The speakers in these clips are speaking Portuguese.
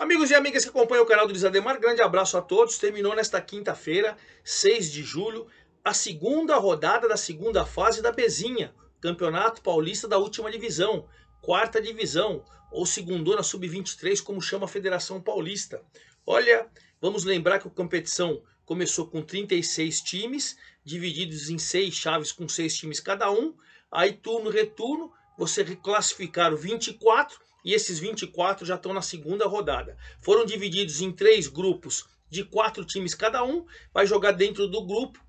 Amigos e amigas que acompanham o canal do Lisademar, grande abraço a todos. Terminou nesta quinta-feira, 6 de julho, a segunda rodada da segunda fase da Bezinha, Campeonato Paulista da última divisão, quarta divisão, ou segundona sub-23, como chama a Federação Paulista. Olha, vamos lembrar que a competição começou com 36 times, divididos em seis chaves com seis times cada um, aí turno e retorno, você reclassificaram 24 e esses 24 já estão na segunda rodada. Foram divididos em três grupos de quatro times cada um, vai jogar dentro do grupo,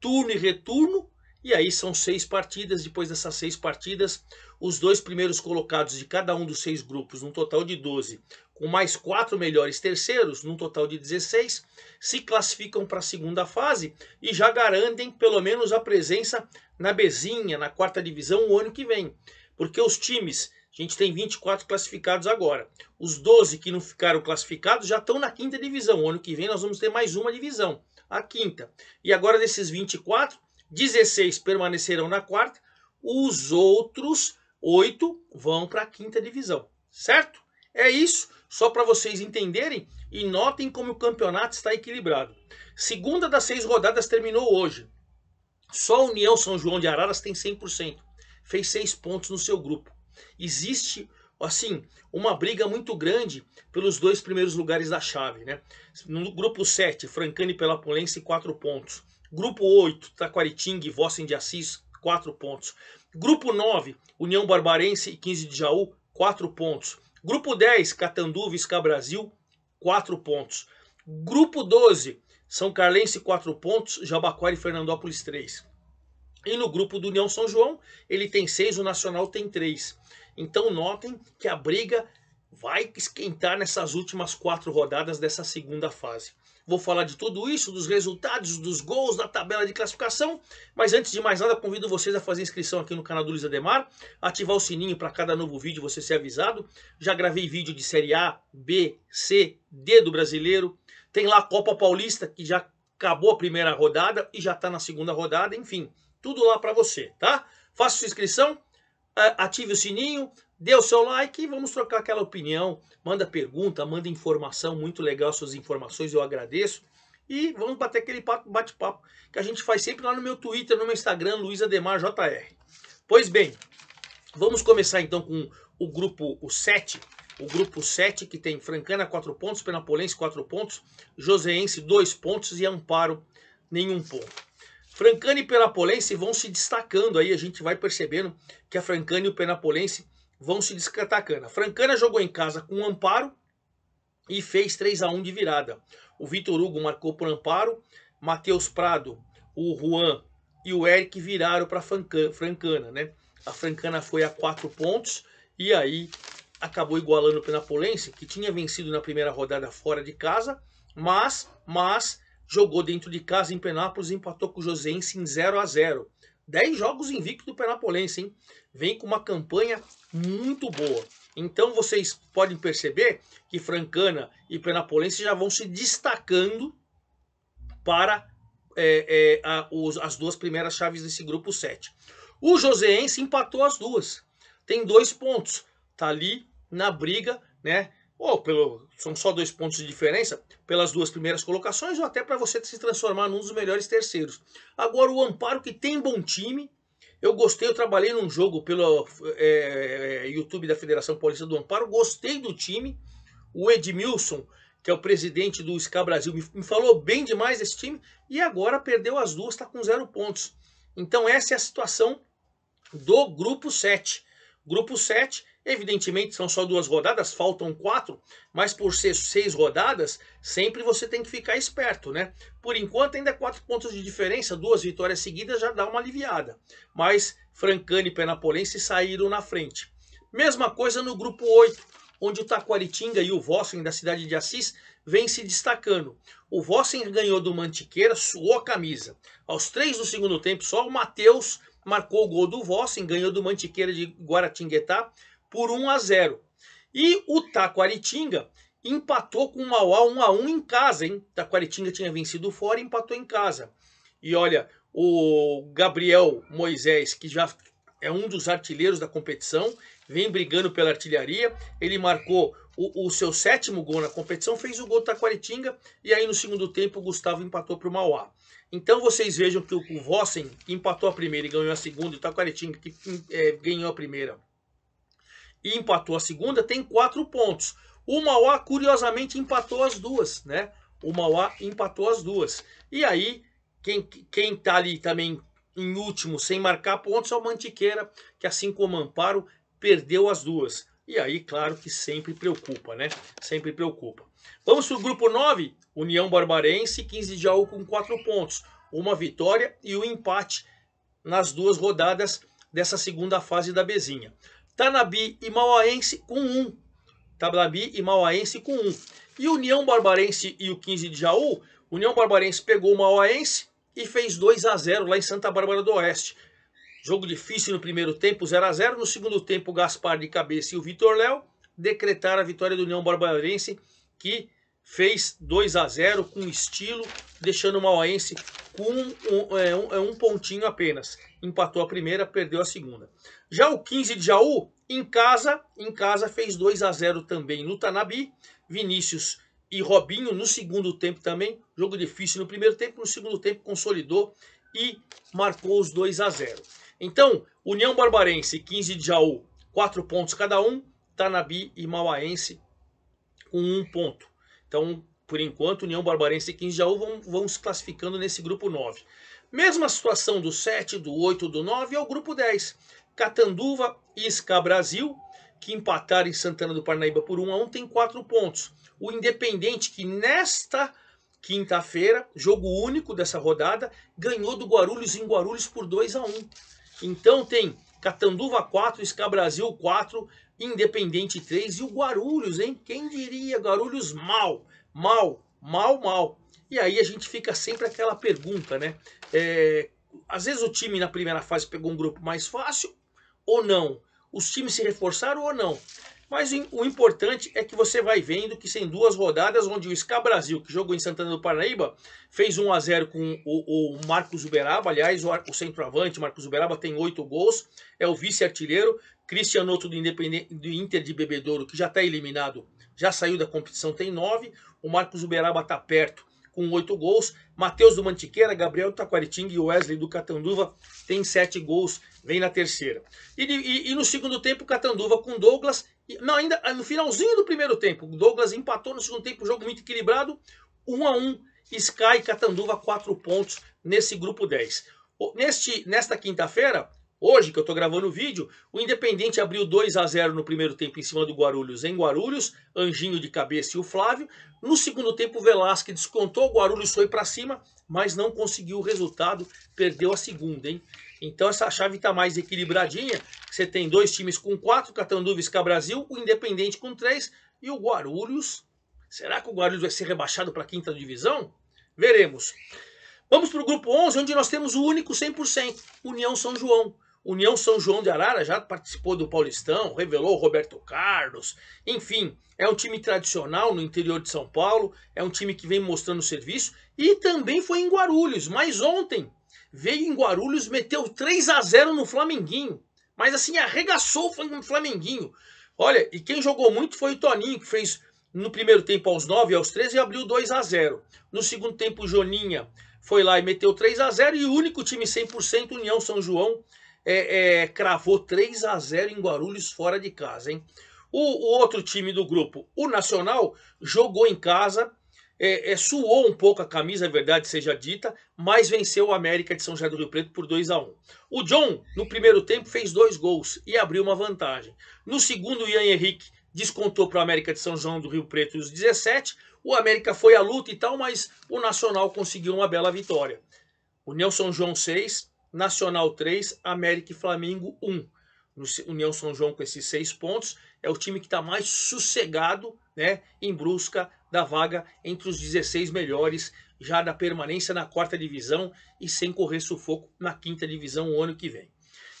turno e retorno, e aí são seis partidas. Depois dessas seis partidas, os dois primeiros colocados de cada um dos seis grupos, num total de 12, com mais quatro melhores terceiros, num total de 16, se classificam para a segunda fase e já garantem pelo menos a presença na Bezinha, na quarta divisão, o ano que vem. Porque os times a gente tem 24 classificados agora. Os 12 que não ficaram classificados já estão na quinta divisão. O ano que vem nós vamos ter mais uma divisão, a quinta. E agora desses 24, 16 permanecerão na quarta, os outros 8 vão para a quinta divisão, certo? É isso, só para vocês entenderem e notem como o campeonato está equilibrado. Segunda das seis rodadas terminou hoje. Só a União São João de Araras tem 100%. Fez seis pontos no seu grupo. Existe assim, uma briga muito grande pelos dois primeiros lugares da chave, né? No grupo 7, Francane e Pelapolense, 4 pontos. Grupo 8, Taquaritinga e Vossen de Assis, 4 pontos. Grupo 9, União Barbarense e 15 de Jaú, 4 pontos. Grupo 10, Catandu, Visca Brasil, 4 pontos. Grupo 12, São Carlense, 4 pontos. Jabaquara e Fernandópolis, 3. E no grupo do União São João, ele tem seis, o Nacional tem três. Então notem que a briga vai esquentar nessas últimas quatro rodadas dessa segunda fase. Vou falar de tudo isso, dos resultados, dos gols, da tabela de classificação. Mas antes de mais nada, convido vocês a fazer inscrição aqui no canal do Luiz Ademar, ativar o sininho para cada novo vídeo você ser avisado. Já gravei vídeo de Série A, B, C, D do brasileiro. Tem lá a Copa Paulista, que já acabou a primeira rodada e já está na segunda rodada, enfim tudo lá para você, tá? Faça sua inscrição, ative o sininho, dê o seu like e vamos trocar aquela opinião. Manda pergunta, manda informação, muito legal suas informações, eu agradeço. E vamos bater aquele bate-papo que a gente faz sempre lá no meu Twitter, no meu Instagram, Luiz Ademar JR. Pois bem, vamos começar então com o grupo o 7, o grupo 7 que tem Francana 4 pontos, Penapolense 4 pontos, Joseense 2 pontos e Amparo nenhum ponto. Francana e Penapolense vão se destacando aí, a gente vai percebendo que a Francana e o Penapolense vão se destacando. A Francana jogou em casa com o Amparo e fez 3 a 1 de virada. O Vitor Hugo marcou por Amparo, Matheus Prado, o Juan e o Eric viraram para Francana, né? A Francana foi a quatro pontos e aí acabou igualando o Penapolense, que tinha vencido na primeira rodada fora de casa, mas, mas jogou dentro de casa em Penápolis e empatou com o Josense em 0 a 0 10 jogos invicto do Penapolense, hein? Vem com uma campanha muito boa. Então vocês podem perceber que Francana e Penapolense já vão se destacando para é, é, a, os, as duas primeiras chaves desse grupo 7. O Joseense empatou as duas. Tem dois pontos. Tá ali na briga, né? ou pelo, são só dois pontos de diferença, pelas duas primeiras colocações, ou até para você se transformar num dos melhores terceiros. Agora, o Amparo, que tem bom time, eu gostei, eu trabalhei num jogo pelo é, é YouTube da Federação Paulista do Amparo, gostei do time. O Edmilson, que é o presidente do SCA Brasil, me, me falou bem demais desse time, e agora perdeu as duas, está com zero pontos. Então, essa é a situação do grupo 7. Grupo 7 Evidentemente, são só duas rodadas, faltam quatro, mas por ser seis rodadas, sempre você tem que ficar esperto, né? Por enquanto, ainda é quatro pontos de diferença, duas vitórias seguidas já dá uma aliviada. Mas Francani e Penapolense saíram na frente. Mesma coisa no grupo 8, onde o Taquaritinga e o Vossen da cidade de Assis vêm se destacando. O Vossen ganhou do Mantiqueira, suou a camisa. Aos três do segundo tempo, só o Matheus marcou o gol do Vossen, ganhou do Mantiqueira de Guaratinguetá por 1 a 0. E o Taquaritinga empatou com o Mauá 1 a 1 em casa, hein? Taquaritinga tinha vencido fora e empatou em casa. E olha, o Gabriel Moisés, que já é um dos artilheiros da competição, vem brigando pela artilharia. Ele marcou o, o seu sétimo gol na competição, fez o gol do Taquaritinga e aí no segundo tempo o Gustavo empatou para o Mauá. Então vocês vejam que o Vossen empatou a primeira e ganhou a segunda, e o Taquaritinga que hum, é, ganhou a primeira e empatou a segunda, tem quatro pontos. O Mauá, curiosamente, empatou as duas, né? O Mauá empatou as duas. E aí, quem, quem tá ali também em último, sem marcar pontos, é o Mantiqueira, que assim como Amparo, perdeu as duas. E aí, claro que sempre preocupa, né? Sempre preocupa. Vamos para o grupo 9, União Barbarense, 15 de Jaú com quatro pontos. Uma vitória e um empate nas duas rodadas dessa segunda fase da Bezinha. Tanabi e Mauaense com 1. Tanabi e Mauaense com 1. E União Barbarense e o 15 de Jaú, União Barbarense pegou o Mauaense e fez 2 a 0 lá em Santa Bárbara do Oeste. Jogo difícil no primeiro tempo, 0 a 0 No segundo tempo, o Gaspar de cabeça e o Vitor Léo decretaram a vitória do União Barbarense, que fez 2 a 0 com estilo, deixando o Mauaense com um, é, um, é um, pontinho apenas. Empatou a primeira, perdeu a segunda. Já o 15 de Jaú, em casa, em casa fez 2 a 0 também no Tanabi. Vinícius e Robinho no segundo tempo também. Jogo difícil no primeiro tempo, no segundo tempo consolidou e marcou os 2 a 0. Então, União Barbarense 15 de Jaú, 4 pontos cada um. Tanabi e Mauaense com um ponto. Então, por enquanto, União Barbarense e 15 Jaú vão, vão se classificando nesse grupo 9. Mesma situação do 7, do 8, do 9 é o grupo 10. Catanduva e Ska Brasil, que empataram em Santana do Parnaíba por 1 a 1, tem 4 pontos. O Independente, que nesta quinta-feira, jogo único dessa rodada, ganhou do Guarulhos em Guarulhos por 2 a 1. Então tem Catanduva 4, Ska Brasil 4, Independente 3 e o Guarulhos, hein? Quem diria Guarulhos mal? mal, mal, mal. E aí a gente fica sempre aquela pergunta, né? É, às vezes o time na primeira fase pegou um grupo mais fácil ou não? Os times se reforçaram ou não? Mas o importante é que você vai vendo que sem duas rodadas, onde o SCA Brasil, que jogou em Santana do Paraíba, fez 1 a 0 com o, o Marcos Uberaba, aliás, o, o centroavante Marcos Uberaba tem oito gols, é o vice-artilheiro, Cristianoto do, do Inter de Bebedouro, que já está eliminado já saiu da competição, tem nove. O Marcos Uberaba está perto com oito gols. Matheus do Mantiqueira, Gabriel do Taquaritinga e Wesley do Catanduva tem sete gols, vem na terceira. E, e, e no segundo tempo, Catanduva com Douglas. E, não, ainda no finalzinho do primeiro tempo, Douglas empatou no segundo tempo, jogo muito equilibrado, um a um, Sky Catanduva, quatro pontos nesse grupo 10. Neste, nesta quinta-feira, Hoje, que eu estou gravando o vídeo, o Independente abriu 2 a 0 no primeiro tempo em cima do Guarulhos em Guarulhos, Anjinho de cabeça e o Flávio. No segundo tempo, o Velasque descontou, o Guarulhos foi para cima, mas não conseguiu o resultado, perdeu a segunda, hein? Então essa chave está mais equilibradinha. Você tem dois times com quatro, Catanduva e Brasil, o Independente com três e o Guarulhos. Será que o Guarulhos vai ser rebaixado para a quinta divisão? Veremos. Vamos para o grupo 11, onde nós temos o único 100%, União São João. União São João de Arara já participou do Paulistão, revelou o Roberto Carlos. Enfim, é um time tradicional no interior de São Paulo, é um time que vem mostrando serviço e também foi em Guarulhos, mas ontem veio em Guarulhos, meteu 3 a 0 no Flamenguinho. Mas assim, arregaçou o Flamenguinho. Olha, e quem jogou muito foi o Toninho, que fez no primeiro tempo aos 9, aos 13 e abriu 2 a 0. No segundo tempo, o Joninha foi lá e meteu 3 a 0 e o único time 100% União São João é, é, cravou 3 a 0 em Guarulhos fora de casa, hein? O, o outro time do grupo, o Nacional, jogou em casa, é, é suou um pouco a camisa, a é verdade seja dita, mas venceu o América de São José do Rio Preto por 2 a 1 O John, no primeiro tempo, fez dois gols e abriu uma vantagem. No segundo, o Ian Henrique descontou para o América de São João do Rio Preto os 17. O América foi à luta e tal, mas o Nacional conseguiu uma bela vitória. O Nelson João 6, Nacional 3, América e Flamengo 1. No União São João com esses seis pontos é o time que está mais sossegado, né, em busca da vaga entre os 16 melhores já da permanência na quarta divisão e sem correr sufoco na quinta divisão o ano que vem.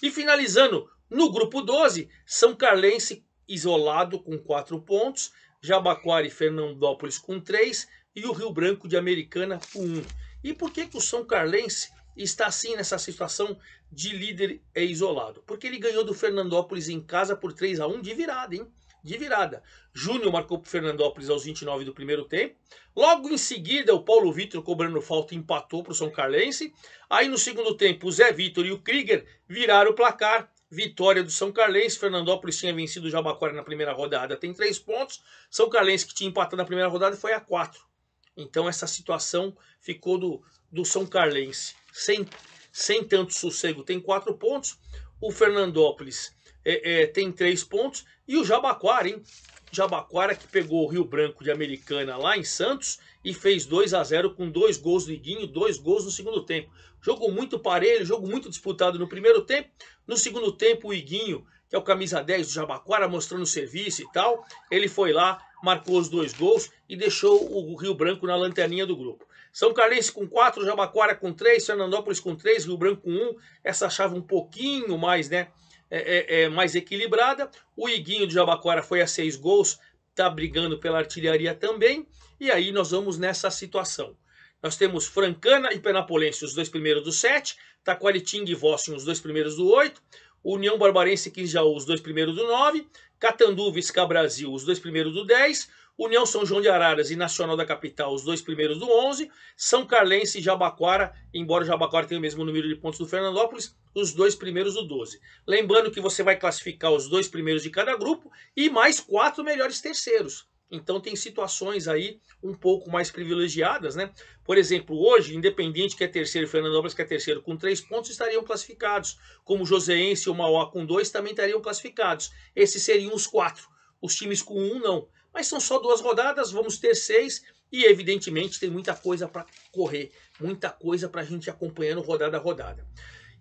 E finalizando no grupo 12, São Carlense isolado com quatro pontos, Jabaquara e Fernandópolis com três e o Rio Branco de Americana com um. E por que, que o São Carlense está sim nessa situação de líder isolado, porque ele ganhou do Fernandópolis em casa por 3 a 1 de virada, hein? De virada. Júnior marcou para o Fernandópolis aos 29 do primeiro tempo. Logo em seguida, o Paulo Vitor, cobrando falta, empatou para o São Carlense. Aí no segundo tempo, o Zé Vitor e o Krieger viraram o placar. Vitória do São Carlense. Fernandópolis tinha vencido o Jabaquara na primeira rodada, tem três pontos. São Carlense, que tinha empatado na primeira rodada, foi a quatro. Então essa situação ficou do, do São Carlense sem, sem tanto sossego, tem quatro pontos. O Fernandópolis é, é, tem três pontos. E o Jabaquara, hein? Jabaquara que pegou o Rio Branco de Americana lá em Santos e fez 2 a 0 com dois gols do Iguinho, dois gols no segundo tempo. Jogo muito parelho, jogo muito disputado no primeiro tempo. No segundo tempo, o Iguinho, que é o camisa 10 do Jabaquara, mostrando serviço e tal, ele foi lá, marcou os dois gols e deixou o Rio Branco na lanterninha do grupo. São Carlense com 4, Jabaquara com 3, Fernandópolis com 3, Rio Branco com 1. Essa chave um pouquinho mais, né, é, é, é, mais equilibrada. O Iguinho de Jabaquara foi a 6 gols, está brigando pela artilharia também. E aí nós vamos nessa situação. Nós temos Francana e Penapolense, os dois primeiros do 7. Taquaritinga e Vossen, os dois primeiros do 8. União Barbarense e Quinjaú, os dois primeiros do 9. Catanduva e Brasil, os dois primeiros do 10. União São João de Araras e Nacional da Capital, os dois primeiros do 11. São Carlense e Jabaquara, embora o Jabaquara tenha o mesmo número de pontos do Fernandópolis, os dois primeiros do 12. Lembrando que você vai classificar os dois primeiros de cada grupo e mais quatro melhores terceiros. Então tem situações aí um pouco mais privilegiadas, né? Por exemplo, hoje, Independente, que é terceiro, e Fernandópolis, que é terceiro, com três pontos, estariam classificados. Como Joseense e o Mauá com dois também estariam classificados. Esses seriam os quatro. Os times com um, não. Mas são só duas rodadas, vamos ter seis e evidentemente tem muita coisa para correr, muita coisa para a gente acompanhando rodada a rodada.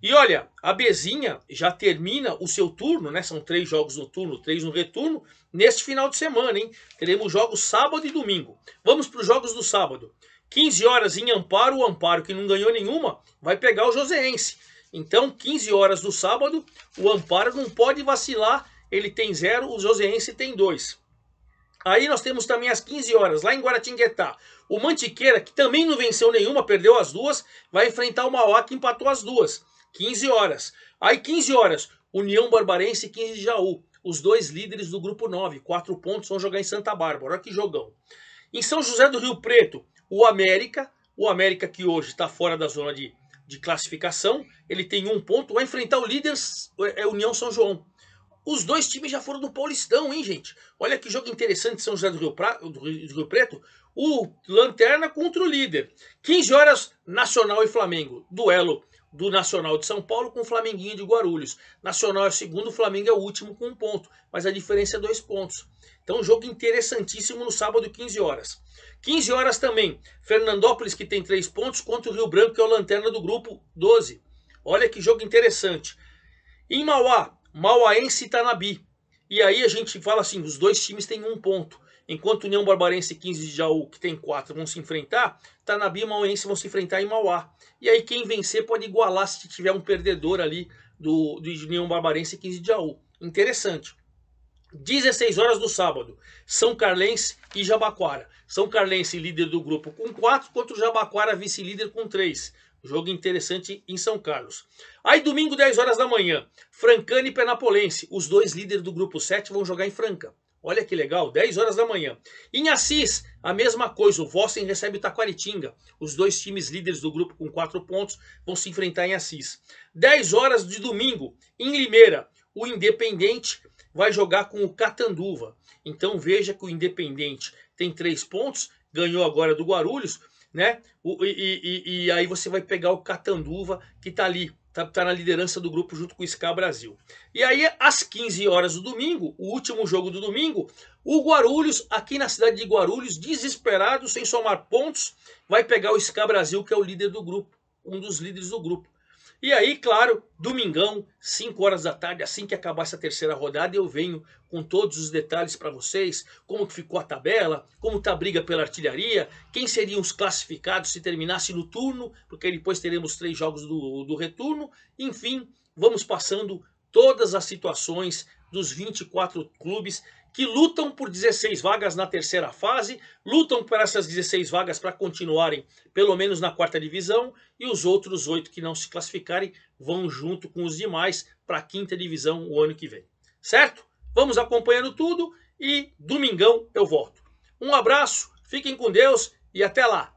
E olha, a Bezinha já termina o seu turno, né? São três jogos no turno, três no retorno, neste final de semana, hein? Teremos jogos sábado e domingo. Vamos para os jogos do sábado. 15 horas em Amparo, o Amparo que não ganhou nenhuma, vai pegar o Joseense. Então, 15 horas do sábado, o Amparo não pode vacilar, ele tem zero, o Joseense tem dois. Aí nós temos também às 15 horas, lá em Guaratinguetá. O Mantiqueira, que também não venceu nenhuma, perdeu as duas, vai enfrentar o Mauá, que empatou as duas. 15 horas. Aí 15 horas, União Barbarense e 15 de Jaú. Os dois líderes do grupo 9, quatro pontos, vão jogar em Santa Bárbara. Olha que jogão. Em São José do Rio Preto, o América, o América que hoje está fora da zona de, de classificação, ele tem um ponto, vai enfrentar o líder é, é União São João. Os dois times já foram do Paulistão, hein, gente? Olha que jogo interessante São José do Rio, pra... do Rio Preto. O Lanterna contra o líder. 15 horas, Nacional e Flamengo. Duelo do Nacional de São Paulo com o Flamenguinho de Guarulhos. Nacional é o segundo, o Flamengo é o último com um ponto, mas a diferença é dois pontos. Então, um jogo interessantíssimo no sábado, 15 horas. 15 horas também, Fernandópolis, que tem três pontos, contra o Rio Branco, que é o lanterna do grupo 12. Olha que jogo interessante. Em Mauá, Mauaense e Tanabi. E aí a gente fala assim, os dois times têm um ponto. Enquanto União Barbarense e 15 de Jaú, que tem quatro, vão se enfrentar, Tanabi e Mauense vão se enfrentar em Mauá. E aí quem vencer pode igualar se tiver um perdedor ali do, do União Barbarense e 15 de Jaú. Interessante. 16 horas do sábado, São Carlense e Jabaquara. São Carlense líder do grupo com quatro, contra o Jabaquara vice-líder com três. Jogo interessante em São Carlos. Aí domingo, 10 horas da manhã, Francana e Penapolense. Os dois líderes do grupo 7 vão jogar em Franca. Olha que legal, 10 horas da manhã. Em Assis, a mesma coisa, o Vossen recebe o Taquaritinga. Os dois times líderes do grupo com 4 pontos vão se enfrentar em Assis. 10 horas de domingo, em Limeira, o Independente vai jogar com o Catanduva. Então veja que o Independente tem 3 pontos, ganhou agora do Guarulhos, né? O, e, e, e, aí você vai pegar o Catanduva, que tá ali, tá, tá, na liderança do grupo junto com o Ska Brasil. E aí, às 15 horas do domingo, o último jogo do domingo, o Guarulhos, aqui na cidade de Guarulhos, desesperado, sem somar pontos, vai pegar o Ska Brasil, que é o líder do grupo, um dos líderes do grupo. E aí, claro, domingão, 5 horas da tarde, assim que acabar essa terceira rodada, eu venho com todos os detalhes para vocês, como que ficou a tabela, como tá a briga pela artilharia, quem seriam os classificados se terminasse no turno, porque depois teremos três jogos do, do retorno, enfim, vamos passando todas as situações dos 24 clubes que lutam por 16 vagas na terceira fase, lutam por essas 16 vagas para continuarem pelo menos na quarta divisão e os outros oito que não se classificarem vão junto com os demais para a quinta divisão o ano que vem. Certo? Vamos acompanhando tudo e domingão eu volto. Um abraço, fiquem com Deus e até lá!